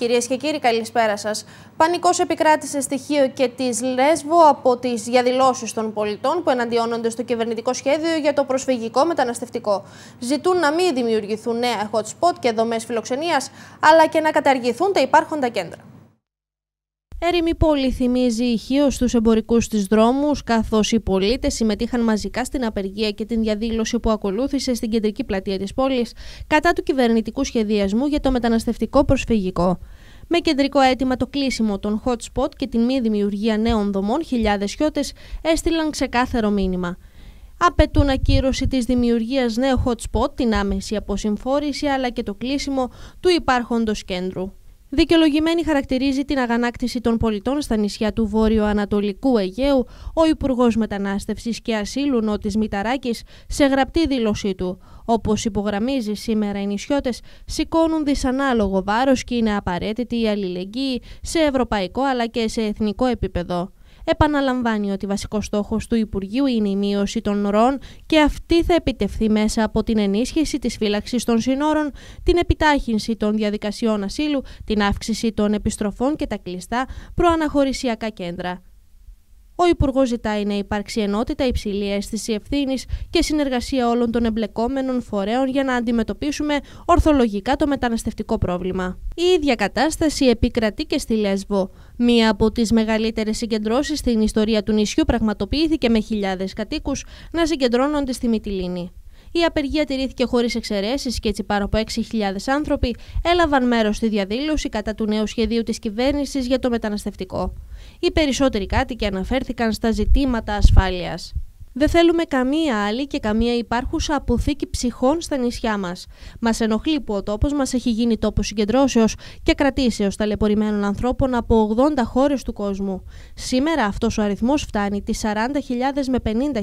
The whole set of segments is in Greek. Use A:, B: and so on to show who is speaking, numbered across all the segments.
A: Κυρίες και κύριοι, καλησπέρα σας. Πανικός επικράτησε στοιχείο και της Λέσβο από τις διαδηλώσεις των πολιτών που εναντιώνονται στο κυβερνητικό σχέδιο για το προσφυγικό μεταναστευτικό. Ζητούν να μην δημιουργηθούν νέα hot spot και δομές φιλοξενίας, αλλά και να καταργηθούν τα υπάρχοντα κέντρα. Έρημη πόλη θυμίζει ηχείο στους εμπορικούς της δρόμους, καθώς οι πολίτες συμμετείχαν μαζικά στην απεργία και την διαδήλωση που ακολούθησε στην κεντρική πλατεία της πόλης κατά του κυβερνητικού σχεδιασμού για το μεταναστευτικό προσφυγικό. Με κεντρικό αίτημα το κλείσιμο των hot spot και την μη δημιουργία νέων δομών, χιλιάδες χιώτες έστειλαν ξεκάθαρο μήνυμα. Απαιτούν ακύρωση της δημιουργίας νέου hot spot, την άμεση αποσυμφόρηση αλλά και το κλείσιμο του υπάρχοντος κέντρου. Δικαιολογημένη χαρακτηρίζει την αγανάκτηση των πολιτών στα νησιά του Βόρειο-Ανατολικού Αιγαίου ο Υπουργός Μετανάστευσης και Ασύλου Νότης Μηταράκης σε γραπτή δήλωσή του. Όπως υπογραμμίζει, σήμερα οι νησιώτες σηκώνουν δυσανάλογο βάρος και είναι απαραίτητη η αλληλεγγύη σε ευρωπαϊκό αλλά και σε εθνικό επίπεδο επαναλαμβάνει ότι βασικός στόχος του Υπουργείου είναι η μείωση των ροών και αυτή θα επιτευχθεί μέσα από την ενίσχυση της φύλαξης των συνόρων, την επιτάχυνση των διαδικασιών ασύλου, την αύξηση των επιστροφών και τα κλειστά προαναχωρησιακά κέντρα. Ο Υπουργός ζητάει να υπάρξει ενότητα, υψηλή αίσθηση ευθύνης και συνεργασία όλων των εμπλεκόμενων φορέων για να αντιμετωπίσουμε ορθολογικά το μεταναστευτικό πρόβλημα. Η ίδια κατάσταση επικρατεί και στη Λέσβο. Μία από τις μεγαλύτερες συγκεντρώσεις στην ιστορία του νησιού πραγματοποιήθηκε με χιλιάδες κατοίκους να συγκεντρώνονται στη Μυτιλίνη. Η απεργία τηρήθηκε χωρίς εξαιρέσεις και έτσι πάνω από 6.000 άνθρωποι έλαβαν μέρος στη διαδήλωση κατά του νέου σχεδίου της κυβέρνησης για το μεταναστευτικό. Οι περισσότεροι κάτοικοι αναφέρθηκαν στα ζητήματα ασφάλειας. Δεν θέλουμε καμία άλλη και καμία υπάρχουσα αποθήκη ψυχών στα νησιά μας. Μας ενοχλεί που ο τόπος μας έχει γίνει τόπος συγκεντρώσεως και κρατήσεως ταλαιπωρημένων ανθρώπων από 80 χώρες του κόσμου. Σήμερα αυτός ο αριθμός φτάνει τις 40.000 με 50.000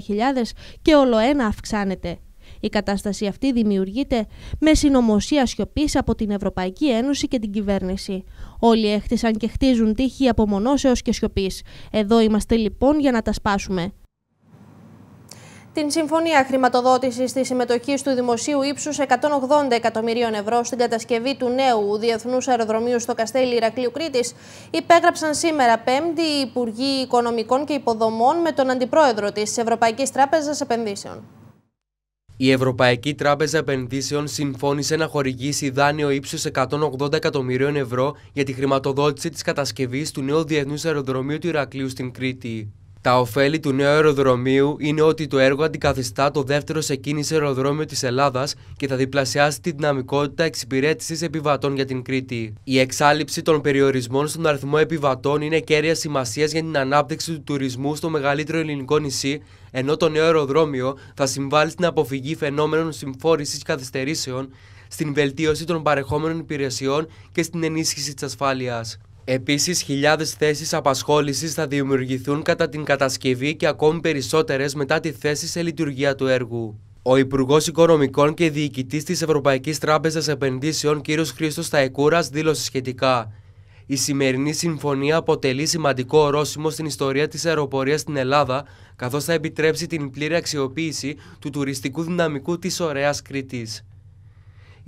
A: και ολοένα αυξάνεται. Η κατάσταση αυτή δημιουργείται με συνωμοσία σιωπής από την Ευρωπαϊκή Ένωση και την κυβέρνηση. Όλοι έχτισαν και χτίζουν τείχη απομονώσεως και σιωπής. Εδώ είμαστε λοιπόν για να τα σπάσουμε. Την συμφωνία χρηματοδότησης της συμμετοχής του δημοσίου ύψους 180 εκατομμυρίων ευρώ στην κατασκευή του νέου Διεθνούς Αεροδρομίου στο Καστέλι Ηρακλείου Κρήτης υπέγραψαν σήμερα Πέμπτη οι Υπουργοί Οικονομικών και Υποδομών με τον Αντιπρόεδρο της Ευρωπαϊκής Τράπεζας Επενδύσεων.
B: Η Ευρωπαϊκή Τράπεζα Επενδύσεων συμφώνησε να χορηγήσει δάνειο ύψους 180 εκατομμυρίων ευρώ για τη χρηματοδότηση της κατασκευής του νέου διεθνούς αεροδρομίου του Ηρακλείου στην Κρήτη. Τα ωφέλη του νέου αεροδρομίου είναι ότι το έργο αντικαθιστά το δεύτερο σε κίνηση αεροδρόμιο της Ελλάδας και θα διπλασιάσει τη δυναμικότητα εξυπηρέτησης επιβατών για την Κρήτη. Η εξάλληψη των περιορισμών στον αριθμό επιβατών είναι κέρια σημασίας για την ανάπτυξη του τουρισμού στο μεγαλύτερο ελληνικό νησί, ενώ το νέο αεροδρόμιο θα συμβάλλει στην αποφυγή φαινόμενων συμφόρησης και καθυστερήσεων, στην βελτίωση των παρεχόμενων υπηρεσιών και στην ενίσχυση της ασφάλειας. Επίσης, χιλιάδες θέσεις απασχόλησης θα δημιουργηθούν κατά την κατασκευή και ακόμη περισσότερες μετά τη θέση σε λειτουργία του έργου. Ο Υπουργός Οικονομικών και Διοικητής της Ευρωπαϊκής Τράπεζας Επενδύσεων, κ. Χρήστος Ταϊκούρας, δήλωσε σχετικά. Η σημερινή συμφωνία αποτελεί σημαντικό ορόσημο στην ιστορία της αεροπορίας στην Ελλάδα, καθώς θα επιτρέψει την πλήρη αξιοποίηση του τουριστικού δυναμικού της ωραίας Κρήτης.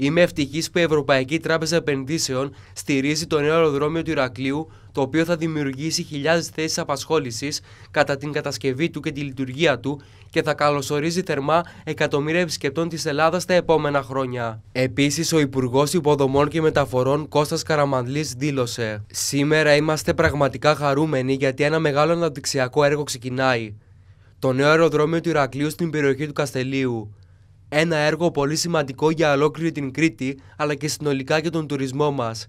B: Είμαι ευτυχής που η Ευρωπαϊκή Τράπεζα Επενδύσεων στηρίζει το νέο αεροδρόμιο του Ηρακλείου, το οποίο θα δημιουργήσει χιλιάδες θέσεις απασχόλησης κατά την κατασκευή του και τη λειτουργία του και θα καλωσορίζει θερμά εκατομμύρια επισκεπτών της Ελλάδας τα επόμενα χρόνια. Επίσης, ο Υπουργός Υποδομών και Μεταφορών Κώστας Καραμαντλή δήλωσε: Σήμερα είμαστε πραγματικά χαρούμενοι γιατί ένα μεγάλο αναπτυξιακό έργο ξεκινάει. Το νέο αεροδρόμιο του Ηρακλείου στην περιοχή του Καστελίου. Ένα έργο πολύ σημαντικό για ολόκληρη την Κρήτη αλλά και συνολικά για τον τουρισμό μας.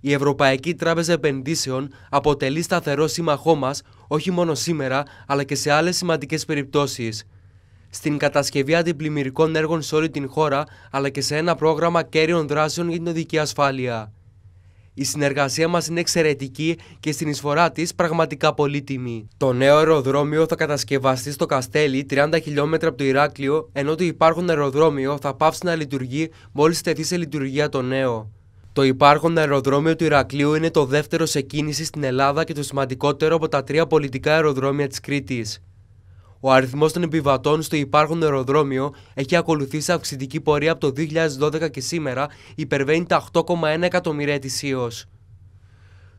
B: Η Ευρωπαϊκή Τράπεζα Επενδύσεων αποτελεί σταθερό σύμμαχό μας όχι μόνο σήμερα αλλά και σε άλλες σημαντικές περιπτώσεις. Στην κατασκευή αντιπλημμυρικών έργων σε όλη την χώρα αλλά και σε ένα πρόγραμμα κέριων δράσεων για την οδική ασφάλεια. Η συνεργασία μας είναι εξαιρετική και στην εισφορά της πραγματικά πολύτιμη. Το νέο αεροδρόμιο θα κατασκευαστεί στο Καστέλι, 30 χιλιόμετρα από το Ηράκλειο, ενώ το υπάρχον αεροδρόμιο θα πάψει να λειτουργεί μόλις τεθεί σε λειτουργία το νέο. Το υπάρχον αεροδρόμιο του Ηρακλείου είναι το δεύτερο σε κίνηση στην Ελλάδα και το σημαντικότερο από τα τρία πολιτικά αεροδρόμια της Κρήτης. Ο αριθμός των επιβατών στο υπάρχον αεροδρόμιο έχει ακολουθήσει αυξητική πορεία από το 2012 και σήμερα υπερβαίνει τα 8,1 εκατομμύρια ετησίω.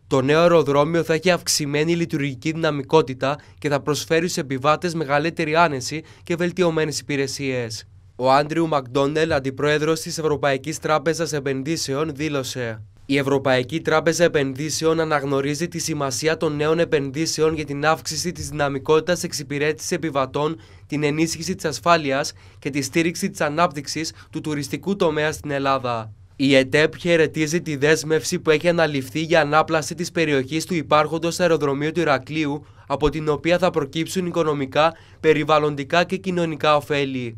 B: Το νέο αεροδρόμιο θα έχει αυξημένη λειτουργική δυναμικότητα και θα προσφέρει στους επιβάτες μεγαλύτερη άνεση και βελτιωμένες υπηρεσίες. Ο Άντριου Μακδόνελ, αντιπρόεδρος της Ευρωπαϊκής Τράπεζας Επενδύσεων, δήλωσε η Ευρωπαϊκή Τράπεζα Επενδύσεων αναγνωρίζει τη σημασία των νέων επενδύσεων για την αύξηση της δυναμικότητας εξυπηρέτησης επιβατών, την ενίσχυση της ασφάλειας και τη στήριξη της ανάπτυξης του τουριστικού τομέα στην Ελλάδα. Η ΕΤΕΠ χαιρετίζει τη δέσμευση που έχει αναλυφθεί για ανάπλαση της περιοχής του υπάρχοντος αεροδρομίου του Ηρακλείου, από την οποία θα προκύψουν οικονομικά, περιβαλλοντικά και κοινωνικά ωφέλη.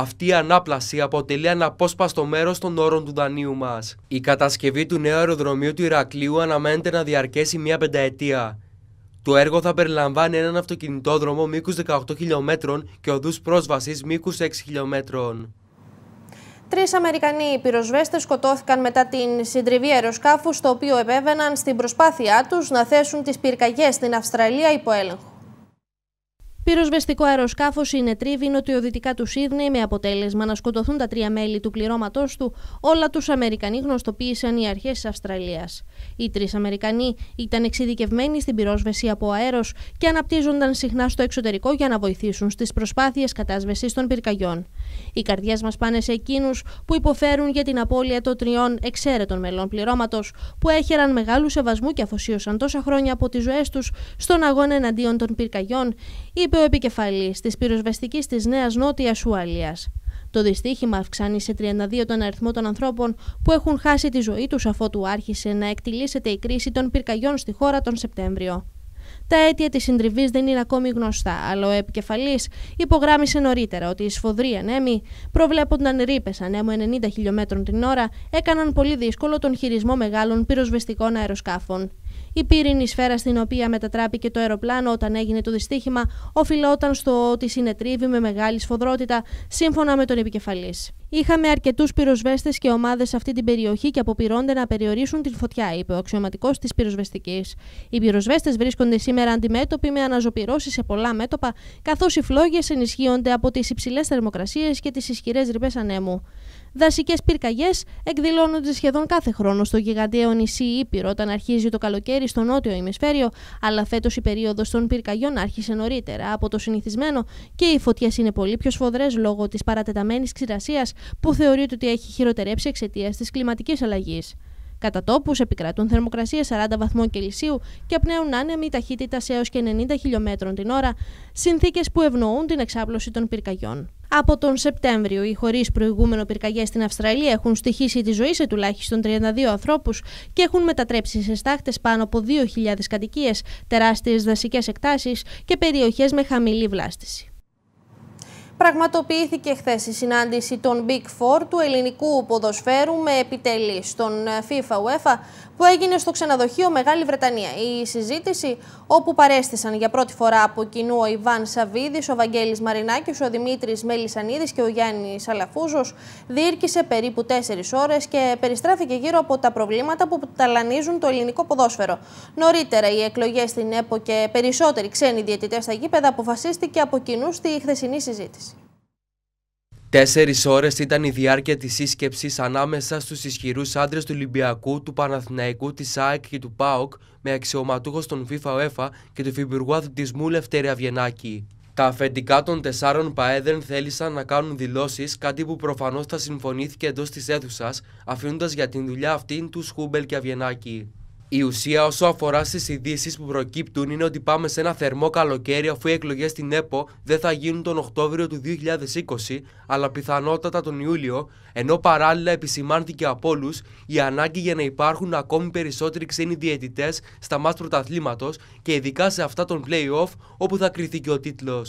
B: Αυτή η ανάπλαση αποτελεί αναπόσπαστο μέρος των όρων του δανείου μας. Η κατασκευή του νέου αεροδρομίου του Ηρακλείου αναμένεται να διαρκέσει μία πενταετία. Το έργο θα περιλαμβάνει έναν αυτοκινητόδρομο μήκους 18 χιλιόμετρων και οδούς πρόσβασης μήκους 6 χιλιόμετρων.
A: Τρεις Αμερικανοί πυροσβέστες σκοτώθηκαν μετά την συντριβή αεροσκάφου, στο οποίο επέβαιναν στην προσπάθειά τους να θέσουν τις πυρκαγιές στην Αυστραλία υπό έλεγχο. Πυροσβεστικό αεροσκάφος συνετρίβει νοτιοδυτικά του Σίδνεϊ με αποτέλεσμα να σκοτωθούν τα τρία μέλη του πληρώματός του, όλα τους Αμερικανοί γνωστοποίησαν οι αρχές της Αυστραλίας. Οι τρεις Αμερικανοί ήταν εξειδικευμένοι στην πυρόσβεση από αέρος και αναπτύζονταν συχνά στο εξωτερικό για να βοηθήσουν στις προσπάθειες κατάσβεσης των πυρκαγιών. Οι καρδιές μας πάνε σε εκείνους που υποφέρουν για την απώλεια των τριών εξαίρετων μελών πληρώματος, που έχεραν μεγάλου σεβασμού και αφοσίωσαν τόσα χρόνια από τις ζωές τους στον αγώνα εναντίον των πυρκαγιών, είπε το επικεφαλής της πυροσβεστικής της Νέας Νότιας Ουαλίας. Το δυστύχημα αυξάνει σε 32 τον αριθμό των ανθρώπων που έχουν χάσει τη ζωή τους αφότου άρχισε να εκτιλήσεται η κρίση των πυρκαγιών στη χώρα τον Σεπτέμβριο. Τα αίτια της συντριβής δεν είναι ακόμη γνωστά, αλλά ο επικεφαλής υπογράμμισε νωρίτερα ότι οι σφοδροί ανέμοι προβλέπονταν ρήπες ανέμου 90 χιλιόμετρων την ώρα έκαναν πολύ δύσκολο τον χειρισμό μεγάλων πυροσβεστικών αεροσκάφων. Η πύρινη σφαίρα στην οποία μετατράπηκε το αεροπλάνο όταν έγινε το δυστύχημα οφειλόταν στο ότι συνετρίβει με μεγάλη σφοδρότητα, σύμφωνα με τον επικεφαλής. Είχαμε αρκετούς πυροσβέστες και ομάδες σε αυτή την περιοχή και αποπειρώνται να περιορίσουν την φωτιά, είπε ο αξιωματικός της πυροσβεστικής. Οι πυροσβέστες βρίσκονται σήμερα αντιμέτωποι με αναζωπηρώσεις σε πολλά μέτωπα, καθώς οι φλόγες ενισχύονται από τις υψηλές θερμοκρασίες και τις ισχυρές ρηπές ανέμου. Δασικές πυρκαγιές εκδηλώνονται σχεδόν κάθε χρόνο στο γιγαντέο νησί Ήπειρο όταν αρχίζει το καλοκαίρι στο νότιο ημισφαίριο, αλλά φέτος η περίοδος των πυρκαγιών άρχισε νωρίτερα από το συνηθισμένο και οι φωτιές είναι πολύ πιο σφοδρές λόγω της παρατεταμένης ξηρασίας που θεωρείται ότι έχει χειροτερέψει εξαιτίας της κλιματικής αλλαγής. Κατά τόπους επικρατούν θερμοκρασίες 40 βαθμών Κελσίου και απνέουν άνεμη ταχύτητα έως και 90 χιλιόμετρων την ώρα, συνθήκες που ευνοούν την εξάπλωση των πυρκαγιών. Από τον Σεπτέμβριο, οι χωρίς προηγούμενο πυρκαγιέ στην Αυστραλία έχουν στοιχήσει τη ζωή σε τουλάχιστον 32 ανθρώπους και έχουν μετατρέψει σε στάχτες πάνω από 2.000 κατοικίες, τεράστιες δασικές εκτάσεις και περιοχές με χαμηλή βλάστηση. Πραγματοποιήθηκε χθες η συνάντηση των Big Four του ελληνικού ποδοσφαίρου με επιτελείς στον ε, FIFA UEFA που έγινε στο ξενοδοχείο Μεγάλη Βρετανία. Η συζήτηση όπου παρέστησαν για πρώτη φορά από κοινού ο Ιβάν Σαββίδης, ο Βαγγέλης Μαρινάκης, ο Δημήτρης Μελισανίδης και ο Γιάννης Αλαφούζος διήρκησε περίπου 4 ώρες και περιστράφηκε γύρω από τα προβλήματα που ταλανίζουν το ελληνικό ποδόσφαιρο. Νωρίτερα οι εκλογές στην ΕΠΟ και περισσότεροι ξένοι διαιτητές στα γήπεδα αποφασίστηκε από κοινού στη χθεσινή συζήτηση.
B: Τέσσερις ώρες ήταν η διάρκεια της σύσκεψης ανάμεσα στους ισχυρούς άντρες του Ολυμπιακού, του Παναθηναϊκού, της ΑΕΚ και του ΠΑΟΚ με αξιωματούχο των FIFA UEFA και του Φιμπουργού Αθλητισμού Λευτέρη Αβγενάκη. Τα αφεντικά των τεσσάρων παέδρων θέλησαν να κάνουν δηλώσεις, κάτι που προφανώς θα συμφωνήθηκε εντός της αίθουσας, αφήνοντας για την δουλειά αυτήν τους Χούμπελ και Αβγενάκη. Η ουσία όσο αφορά στις ειδήσεις που προκύπτουν είναι ότι πάμε σε ένα θερμό καλοκαίρι αφού οι εκλογές στην ΕΠΟ δεν θα γίνουν τον Οκτώβριο του 2020, αλλά πιθανότατα τον Ιούλιο, ενώ παράλληλα επισημάνθηκε από όλους η ανάγκη για να υπάρχουν ακόμη περισσότεροι ξένοι διαιτητές στα μάτια πρωταθλήματος και ειδικά σε αυτά των playoff όπου θα κρυθεί και ο τίτλος.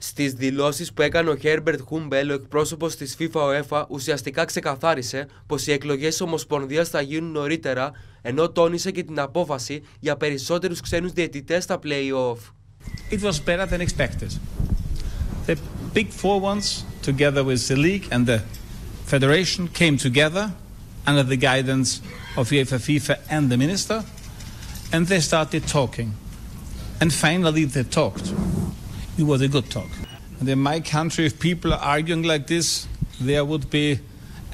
B: Στι δηλώσεις που έκανε ο Χέρμπερτ Χούμπελ, ο εκπρόσωπος της FIFA UEFA, ουσιαστικά ξεκαθάρισε πως οι εκλογές της Ομοσπονδίας θα γίνουν νωρίτερα ενώ τόνισε και την απόφαση για περισσότερους ξένους διαιτητές στα play-off. It was better than expected. The big four ones,
C: together with the league and the federation, came together under the guidance of UEFA, FIFA and the minister, and they started talking. And finally they talked. It was a good talk. And in my country, if people are arguing
B: like this, there would be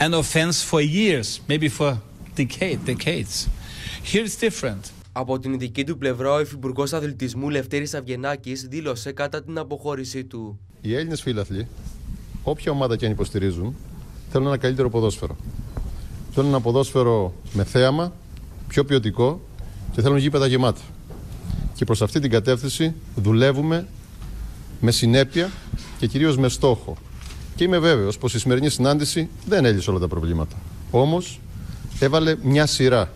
B: an offense for years, maybe for decade, decades. Here different. Από την ειδική του πλευρά, ο Υφυπουργός Αθλητισμού Λευτέρης Αυγενάκης δήλωσε κατά την αποχώρησή του.
D: Οι Έλληνες φίλαθλοι, όποια ομάδα και αν υποστηρίζουν, θέλουν ένα καλύτερο ποδόσφαιρο. Θέλουν ένα ποδόσφαιρο με θέαμα, πιο ποιοτικό και θέλουν γήπεδα γεμάτα. Και προς αυτή την κατεύθυνση δουλεύουμε με συνέπεια και κυρίως με στόχο. Και είμαι βέβαιος πως η σημερινή συνάντηση δεν έλυσε όλα τα προβλήματα. Όμως έβαλε μια σειρά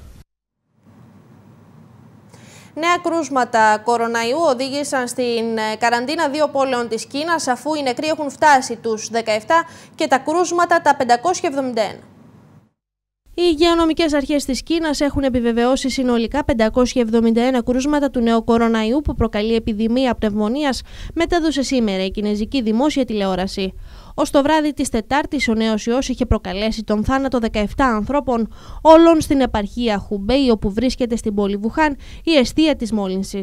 A: Νέα κρούσματα κοροναϊού οδήγησαν στην ε, καραντίνα δύο πόλεων της Κίνας αφού οι νεκροί έχουν φτάσει τους 17 και τα κρούσματα τα 571. Οι υγειονομικές αρχές της Κίνας έχουν επιβεβαιώσει συνολικά 571 κρούσματα του νέου κοροναϊού που προκαλεί επιδημία πνευμονίας, μετέδωσε σήμερα η Κινέζικη Δημόσια Τηλεόραση. Ως το βράδυ της Τετάρτης, ο νέος ιός είχε προκαλέσει τον θάνατο 17 ανθρώπων, όλων στην επαρχία Χουμπέι, όπου βρίσκεται στην πόλη Βουχάν η αιστεία της μόλυνσης.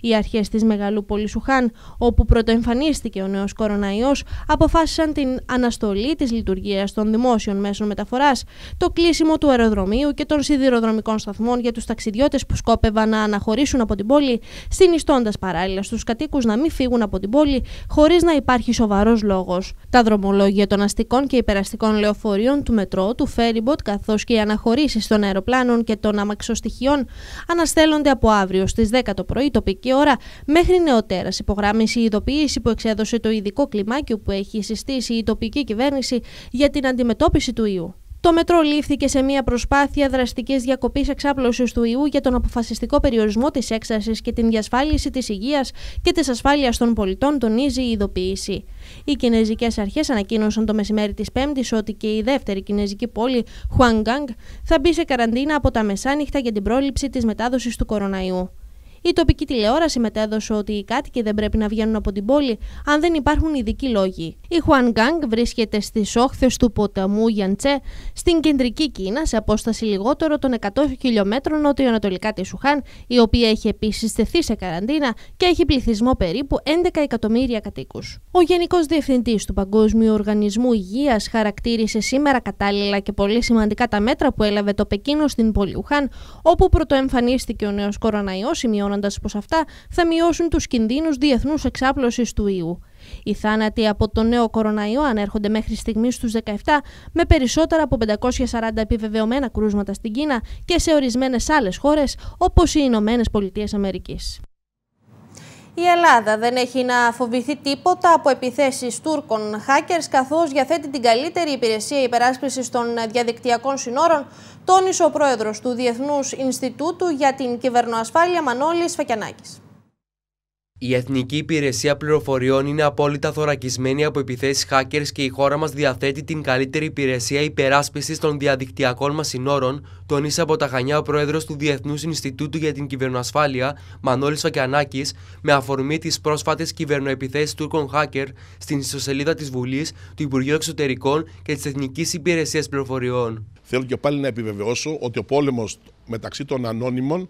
A: Οι αρχές της Μεγαλού Σουχάν, όπου πρωτοεμφανίστηκε ο νέος κοροναϊός, αποφάσισαν την αναστολή της λειτουργίας των δημόσιων μέσων μεταφοράς, το κλείσιμο του αεροδρομίου και των σιδηροδρομικών σταθμών για τους ταξιδιώτες που σκόπευαν να αναχωρήσουν από την πόλη, συνιστώντας παράλληλα στους κατοίκους να μην φύγουν από την πόλη χωρίς να υπάρχει σοβαρός λόγος. Τα δρομολόγια των αστικών και υπεραστικών λεωφορείων του μετρό, του φέριμποτ, καθώς και οι αναχωρήσεις των αεροπλάνων και των αμαξοστοιχειών αναστέλλονται από αύριο στις 10 το πρωί τοπική η ώρα μέχρι νεοτέρας. Υπογράμμιση η ειδοποίηση που εξέδωσε το ειδικό κλιμάκιο που έχει συστήσει η τοπική κυβέρνηση για την αντιμετώπιση του ιού. Το μετρό λήφθηκε σε μια προσπάθεια δραστικής διακοπής εξάπλωσης του ιού για τον αποφασιστικό περιορισμό της έξαρση και την διασφάλιση της υγείας και της ασφάλειας των πολιτών, τονίζει η ειδοποίηση. Οι κινέζικες αρχές ανακοίνωσαν το μεσημέρι της Πέμπτης ότι και η δεύτερη κινέζικη πόλη, Χουανγκάνγκ, θα μπει σε καραντίνα από τα μεσάνυχτα για την πρόληψη της μετάδοσης του κοροναϊού. Η τοπική τηλεόραση μετέδωσε ότι οι κάτοικοι δεν πρέπει να βγαίνουν από την πόλη αν δεν υπάρχουν ειδικοί λόγοι. Η Χουάν Γκάνγκ βρίσκεται στις όχθες του ποταμού Γιαντσε στην κεντρική Κίνα σε απόσταση λιγότερο των 100 χιλιόμετρων Ανατολικά της Σουχάν, η οποία έχει επίσης στεθεί σε καραντίνα και έχει πληθυσμό περίπου 11 εκατομμύρια κατοίκους. Ο Γενικός Διευθυντής του Παγκόσμιου Οργανισμού Υγείας χαρακτήρισε σήμερα κατάλληλα και πολύ σημαντικά τα μέτρα που έλαβε το Πεκίνο στην πόλη Ουχάν, όπου πρωτοεμφανίστηκε ο νέος κοροναϊός, σημειώνοντα πως αυτά θα μειώσουν τους κινδύνους διεθνούς εξάπλωσης του ιού. Οι θάνατοι από το νέο κοροναϊό ανέρχονται μέχρι στιγμής στους 17, με περισσότερα από 540 επιβεβαιωμένα κρούσματα στην Κίνα και σε ορισμένες άλλες χώρες όπως οι Ηνωμένες Πολιτείες Αμερικής. Η Ελλάδα δεν έχει να φοβηθεί τίποτα από επιθέσεις Τούρκων hackers καθώς διαθέτει την καλύτερη υπηρεσία υπεράσπισης των διαδικτυακών συνόρων τόνισε ο πρόεδρος του Διεθνούς Ινστιτούτου για την Κυβερνοασφάλεια Μανώλης Φακιανάκης.
B: Η Εθνική Υπηρεσία Πληροφοριών είναι απόλυτα θωρακισμένη από επιθέσεις hackers και η χώρα μας διαθέτει την καλύτερη υπηρεσία υπεράσπισης των διαδικτυακών μας συνόρων, τονίσε από τα Χανιά ο πρόεδρος του Διεθνούς Ινστιτούτου για την Κυβερνοασφάλεια, Μανώλης Φακιανάκη, με αφορμή τις πρόσφατες κυβερνοεπιθέσεις Τούρκων χάκερ στην ιστοσελίδα της Βουλής, του
D: Υπουργείου Εξωτερικών και της Εθνικής Υπηρεσίας Πληροφοριών. Θέλω και πάλι να επιβεβαιώσω ότι ο πόλεμος μεταξύ των ανώνυμων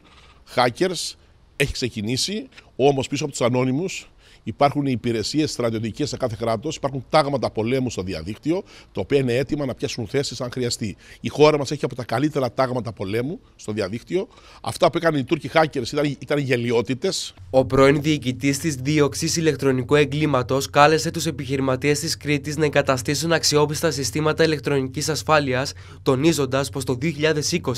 D: hackers έχει ξεκινήσει, όμω πίσω από τους ανώνυμους υπάρχουν υπηρεσίες στρατιωτικές σε κάθε κράτος, υπάρχουν τάγματα πολέμου στο διαδίκτυο, τα οποία είναι έτοιμα να πιάσουν θέσεις αν χρειαστεί. Η χώρα μας έχει από τα καλύτερα τάγματα πολέμου στο διαδίκτυο. Αυτά που έκαναν οι Τούρκοι hackers ήταν, ήταν γελιότητες. Ο πρώην
B: διοικητής της δίωξης ηλεκτρονικού εγκλήματος κάλεσε τους επιχειρηματίες της Κρήτης να εγκαταστήσουν αξιόπιστα συστήματα ηλεκτρονικής ασφάλειας, τονίζοντας πως το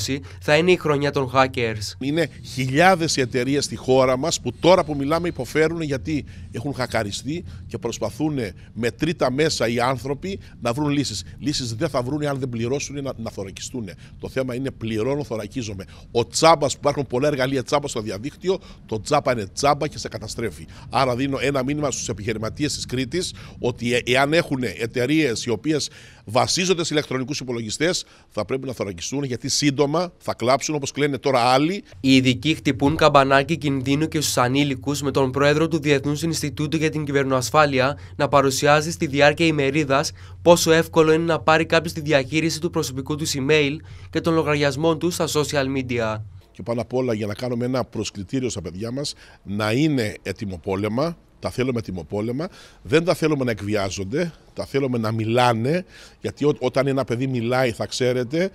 B: 2020 θα είναι η χρονιά των hackers.
D: Είναι χιλιάδες οι εταιρείες στη χώρα μας που τώρα που μιλάμε υποφέρουν γιατί έχουν χακαριστεί και προσπαθούν με τρίτα μέσα οι άνθρωποι να βρουν λύσεις. Λύσεις δεν θα βρουν αν δεν πληρώσουν να, να θωρακιστούν. Το θέμα είναι πληρώνω, θωρακίζομαι. Ο τσάμπας που υπάρχουν πολλά εργαλεία τσάμπας στο διαδίκτυο, το τσάμπα είναι τσάμπα και σε καταστρέφει. Άρα δίνω ένα μήνυμα στους επιχειρηματίες της Κρήτης ότι ε, εάν έχουν εταιρείες οι οποίες βασίζονται σε ηλεκτρονικούς υπολογιστές, θα πρέπει να θωρακιστούν γιατί σύντομα θα κλάψουν όπως κλαίνε τώρα άλλοι. Οι ειδικοί χτυπούν καμπανάκι κινδύνου και στους ανήλικους με
B: τον πρόεδρο του Διεθνούς Ινστιτούτου για την Κυβερνοασφάλεια να παρουσιάζει στη διάρκεια ημερίδας πόσο εύκολο είναι να πάρει κάποιος τη διαχείριση του προσωπικού του email και των λογαριασμών του στα
D: social media. Και πάνω απ' όλα για να κάνουμε ένα προσκλητήριο στα παιδιά μας να είναι ετοιμοπόλεμα, τα θέλουμε πόλεμα. δεν τα θέλουμε να εκβιάζονται, τα θέλουμε να μιλάνε, γιατί ό, όταν ένα παιδί μιλάει θα ξέρετε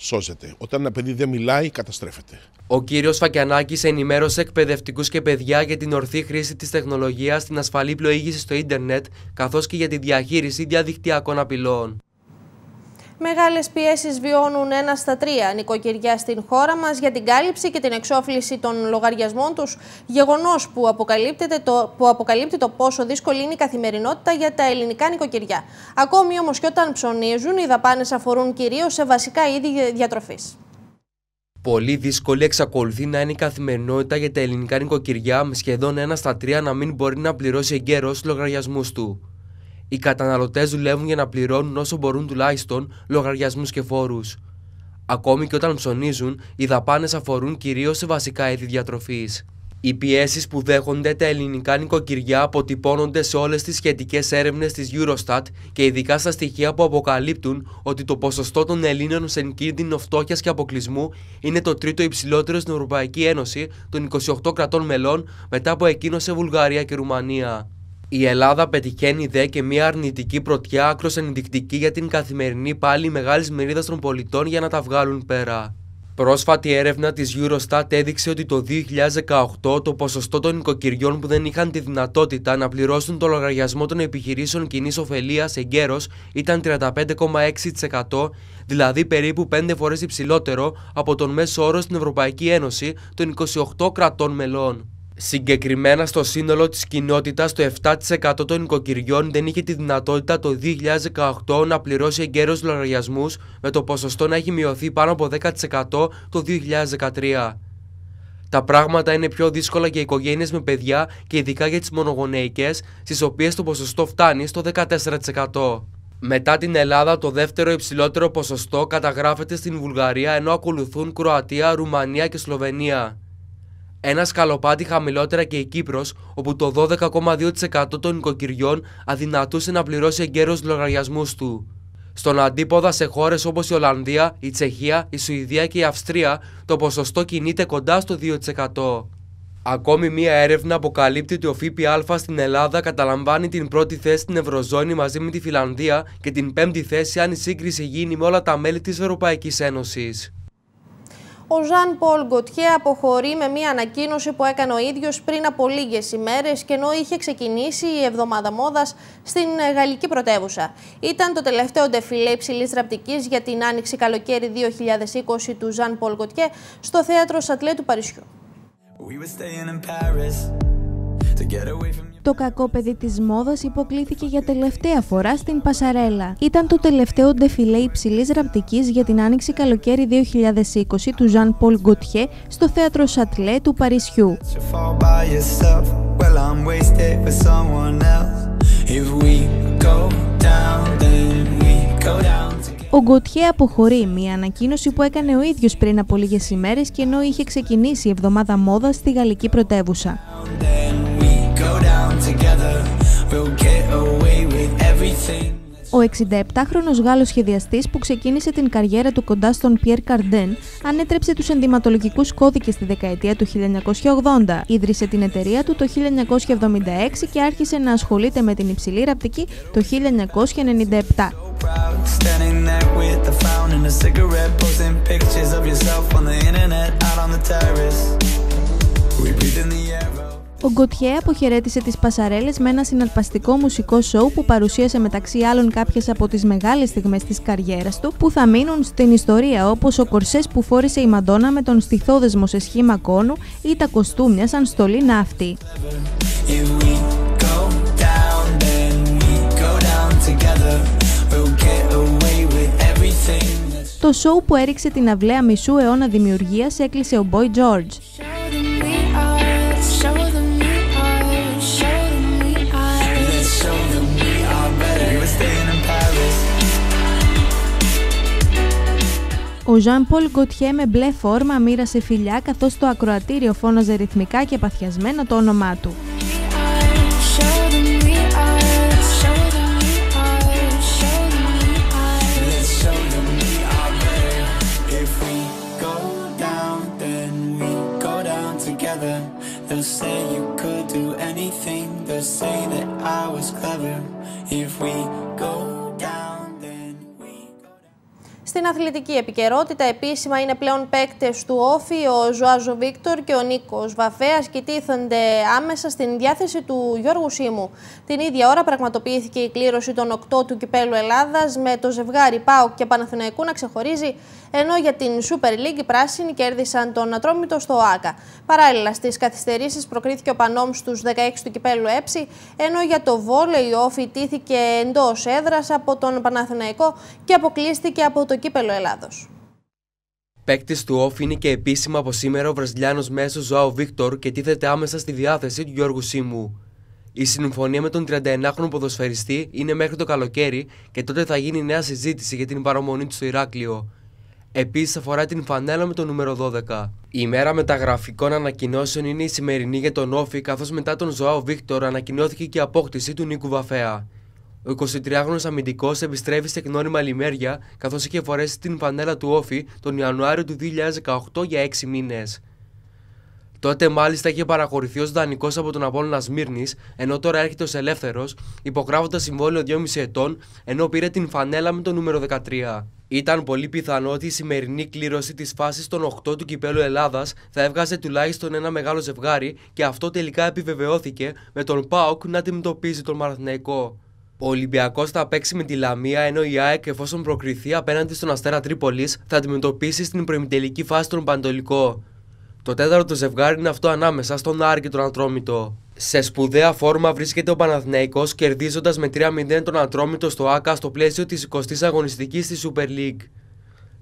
D: σώζεται. Όταν ένα παιδί δεν μιλάει, καταστρέφεται. Ο κύριος Φακιανάκης ενημέρωσε εκπαιδευτικούς και παιδιά για την ορθή
B: χρήση της τεχνολογίας στην ασφαλή πλοήγηση στο ίντερνετ, καθώς και για τη διαχείριση διαδικτυακών απειλών.
A: Μεγάλες πιέσεις βιώνουν ένα στα τρία νοικοκυριά στην χώρα μας για την κάλυψη και την εξόφληση των λογαριασμών τους, γεγονός που, αποκαλύπτεται το, που αποκαλύπτει το πόσο δύσκολη είναι η καθημερινότητα για τα ελληνικά νοικοκυριά. Ακόμη όμως και όταν ψωνίζουν, οι δαπάνες αφορούν κυρίως σε βασικά είδη διατροφής.
B: Πολύ δύσκολη εξακολουθεί να είναι η καθημερινότητα για τα ελληνικά νοικοκυριά με σχεδόν ένα στα τρία να μην μπορεί να πληρώσει εγκαίρως λογαριασμούς του. Οι καταναλωτές δουλεύουν για να πληρώνουν όσο μπορούν τουλάχιστον λογαριασμούς και φόρους. Ακόμη και όταν ψωνίζουν, οι δαπάνες αφορούν κυρίως σε βασικά είδη διατροφής. Οι πιέσεις που δέχονται τα ελληνικά νοικοκυριά αποτυπώνονται σε όλες τις σχετικές έρευνες της Eurostat και ειδικά στα στοιχεία που αποκαλύπτουν ότι το ποσοστό των Ελλήνων σε κίνδυνο φτώχειας και αποκλεισμού είναι το τρίτο υψηλότερο στην Ευρωπαϊκή Ένωση των 28 κρατών μελών μετά από εκείνο σε Βουλγαρία και Ρουμανία. Η Ελλάδα πετυχαίνει δε και μια αρνητική πρωτιά άκρος για την καθημερινή πάλι μεγάλης μερίδας των πολιτών για να τα βγάλουν πέρα. Πρόσφατη έρευνα της Eurostat έδειξε ότι το 2018 το ποσοστό των οικοκυριών που δεν είχαν τη δυνατότητα να πληρώσουν το λογαριασμό των επιχειρήσεων κοινής ωφελίας εγκαίρω ήταν 35,6%, δηλαδή περίπου 5 φορές υψηλότερο από τον μέσο όρο στην Ευρωπαϊκή Ένωση των 28 κρατών μελών. Συγκεκριμένα στο σύνολο της κοινότητας το 7% των οικοκυριών δεν είχε τη δυνατότητα το 2018 να πληρώσει εγκαίρως λογαριασμούς με το ποσοστό να έχει μειωθεί πάνω από 10% το 2013. Τα πράγματα είναι πιο δύσκολα για οικογένειες με παιδιά και ειδικά για τις μονογονεϊκές, στις οποίες το ποσοστό φτάνει στο 14%. Μετά την Ελλάδα, το δεύτερο υψηλότερο ποσοστό καταγράφεται στην Βουλγαρία, ενώ ακολουθούν Κροατία, Ρουμανία και Σλοβενία. Ένα σκαλοπάτι χαμηλότερα και η Κύπρος, όπου το 12,2% των οικοκυριών αδυνατούσε να πληρώσει εγκαίρως λογαριασμούς του. Στον αντίποδα σε χώρες όπως η Ολλανδία, η Τσεχία, η Σουηδία και η Αυστρία, το ποσοστό κινείται κοντά στο 2%. Ακόμη μία έρευνα αποκαλύπτει ότι ο ΦΠΑ στην Ελλάδα καταλαμβάνει την πρώτη θέση στην Ευρωζώνη μαζί με τη Φιλανδία και την πέμπτη θέση αν η σύγκριση γίνει με όλα τα μέλη της Ευρωπαϊκής Ένωσης.
A: Ο Ζαν Πολ Γκοτιέ αποχωρεί με μια ανακοίνωση που έκανε ο ίδιος πριν από λίγες ημέρες και ενώ είχε ξεκινήσει η εβδομάδα μόδας στην ε, γαλλική πρωτεύουσα. Ήταν το τελευταίο ντεφιλέ υψηλής τραπτική για την άνοιξη καλοκαίρι 2020 του Ζαν Πολ Γκοτιέ στο θέατρο Σατλέ του Παρισιού.
E: Το κακό παιδί της μόδας υποκλήθηκε για τελευταία φορά στην Πασαρέλα. Ήταν το τελευταίο ντεφιλέ υψηλής ραπτικής για την Άνοιξη Καλοκαίρι 2020 του Ζαν Πολ Γκοτιέ στο θέατρο Σατλέ του Παρισιού. Ο Γκοτιέ αποχωρεί, μια ανακοίνωση που έκανε ο ίδιος πριν από λίγες ημέρες και ενώ είχε ξεκινήσει η εβδομάδα μόδας στη γαλλική πρωτεύουσα. Ο 67χρονος Γάλλος σχεδιαστής που ξεκίνησε την καριέρα του κοντά στον Πιέρ Καρντέν ανέτρεψε τους ενδυματολογικούς κώδικες τη δεκαετία του 1980. Ίδρυσε την εταιρεία του το 1976 και άρχισε να ασχολείται με την υψηλή ραπτική το 1997. Ο Γκοτιέ αποχαιρέτησε τις πασαρέλες με ένα συναρπαστικό μουσικό σοου που παρουσίασε μεταξύ άλλων κάποιες από τις μεγάλες στιγμές της καριέρας του που θα μείνουν στην ιστορία όπως ο κορσές που φόρησε η Μαντόνα με τον στιθόδεσμο σε σχήμα κόνου ή τα κοστούμια σαν στολή ναύτη. Το σοου που έριξε την αυλαία μισού αιώνα δημιουργίας έκλεισε ο Boy George. Ο Ζαν Πολ Γκοτιέ με μπλε φόρμα μοίρασε φιλιά καθώς το ακροατήριο φώναζε ρυθμικά και παθιασμένο το όνομά του.
A: Στην αθλητική επικαιρότητα επίσημα είναι πλέον παίκτες του Όφη ο Ζωάζο Βίκτορ και ο Νίκος Βαφέας και τίθενται άμεσα στην διάθεση του Γιώργου Σίμου. Την ίδια ώρα πραγματοποιήθηκε η κλήρωση των 8 του κυπέλου Ελλάδας με το ζευγάρι Πάοκ και Παναθηναϊκού να ξεχωρίζει ενώ για την Super League οι πράσινοι κέρδισαν τον Ατρόμητο στο ΟΑΚΑ. Παράλληλα στις καθυστερήσεις προκρίθηκε ο Πανόμ στους 16 του κυπέλου Έψη, ενώ για το βόλεϊ όφη τήθηκε εντός έδρας από τον Παναθηναϊκό και αποκλείστηκε από το κύπελο Ελλάδος.
B: Παίκτης του όφη είναι και επίσημα από σήμερα ο Βραζιλιάνος μέσος Ζωάο Βίκτορ και τίθεται άμεσα στη διάθεση του Γιώργου Σίμου. Η συμφωνία με τον 39χρονο ποδοσφαιριστή είναι μέχρι το καλοκαίρι και τότε θα γίνει νέα συζήτηση για την παραμονή του στο Ηράκλειο. Επίσης, αφορά την φανέλα με το νούμερο 12. Η ημέρα μεταγραφικών ανακοινώσεων είναι η σημερινή για τον Όφη, καθώς μετά τον Ζωάο Βίκτορ ανακοινώθηκε και η απόκτηση του Νίκου Βαφέα. Ο 23χρονο αμυντικός επιστρέφει σε γνώριμα λιμέρια, καθώς είχε φορέσει την φανέλα του Όφη τον Ιανουάριο του 2018 για 6 μήνες. Τότε μάλιστα είχε παραχωρηθεί ως δανεικός από τον Απόλλωνα Σμύρνης, ενώ τώρα έρχεται ως ελεύθερος, υπογράφοντας συμβόλαιο 2,5 ετών, ενώ πήρε την φανέλα με το νούμερο 13. Ήταν πολύ πιθανό ότι η σημερινή κλήρωση της φάσης των 8 του κυπέλου Ελλάδας θα έβγαζε τουλάχιστον ένα μεγάλο ζευγάρι και αυτό τελικά επιβεβαιώθηκε με τον Πάοκ να αντιμετωπίζει τον Μαραθναϊκό. Ο Ολυμπιακός θα παίξει με τη Λαμία, ενώ η ΑΕΚ, εφόσον προκριθεί απέναντι στον Αστέρα Τρίπολης, θα αντιμετωπίσει στην προημιτελική φάση τον Παντολικό. Το τέταρτο ζευγάρι είναι αυτό ανάμεσα στον Άρη και τον Αντρόμητο. Σε σπουδαία φόρμα βρίσκεται ο Παναθηναϊκός κερδίζοντας με 3-0 τον Ατρόμητο στο ΆΚΑ στο πλαίσιο της 20ης αγωνιστικής της Super League.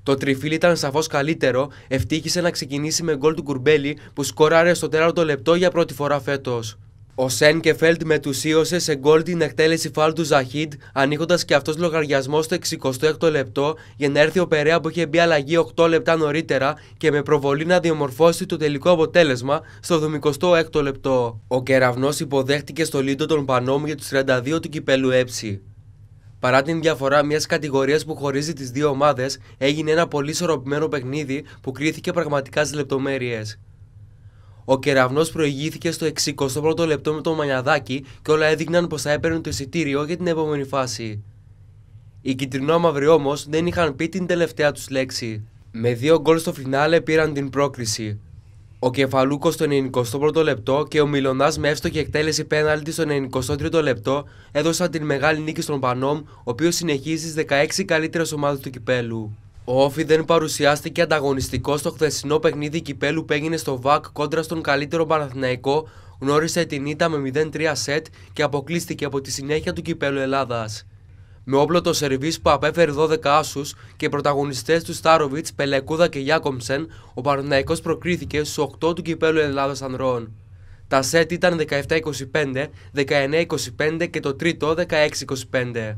B: Το τριφύλι ήταν σαφώς καλύτερο, ευτύχησε να ξεκινήσει με γκολ του Κουρμπέλη που σκόραρε στο τέταρτο λεπτό για πρώτη φορά φέτος. Ο Σένκεφελτ μετουσίωσε σε γκολ την εκτέλεση φάλ του Ζαχίντ, ανοίγοντας και αυτός λογαριασμό στο 66 λεπτό για να έρθει ο Περέα που είχε μπει αλλαγή 8 λεπτά νωρίτερα και με προβολή να διαμορφώσει το τελικό αποτέλεσμα στο 76ο λεπτό. κεραυνός υποδέχτηκε στο λίντο τον Πανόμ για τους 32 του κυπέλου Έψη. Παρά την διαφορά μιας κατηγορίας που χωρίζει τις δύο ομάδες, έγινε ένα πολύ ισορροπημένο παιχνίδι που κρίθηκε πραγματικά στις λεπτομέρειες. Ο κεραυνός προηγήθηκε στο 61ο λεπτό με το μανιαδάκι και όλα έδειχναν πως θα έπαιρνε το εισιτήριο για την επόμενη φάση. Οι κυτρινόμαυροι όμως δεν είχαν πει την τελευταία τους λέξη. Με δύο γκολ στο φινάλε πήραν την πρόκληση. Ο Κεφαλούκος στο 91ο λεπτό και ο Μιλονά με εύστοχη εκτέλεση πέναλτη στο 93ο λεπτό έδωσαν την μεγάλη νίκη στον Πανόμ, ο οποίος συνεχίζει στις 16 καλύτερες ομάδες του κυπέλου. Ο Όφη δεν παρουσιάστηκε ανταγωνιστικό στο χθεσινό παιχνίδι κυπέλου που έγινε στο ΒΑΚ κόντρα στον καλύτερο Παναθηναϊκό, γνώρισε την ήττα με 0-3 σετ και αποκλείστηκε από τη συνέχεια του κυπέλου Ελλάδας. Με όπλο το σερβίς που απέφερε 12 άσους και οι πρωταγωνιστές του Στάροβιτ, Πελεκούδα και Γιάκομψεν, ο Παναθηναϊκός προκρίθηκε στους 8 του κυπέλου Ελλάδας Ανδρών. Τα σετ ήταν 17-25, 19-25 και το τρίτο 16-25.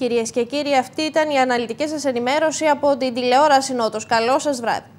A: Κυρίες και κύριοι, αυτή ήταν η αναλυτική σας ενημέρωση από την τηλεόραση Νότος. Καλό σας βράδυ.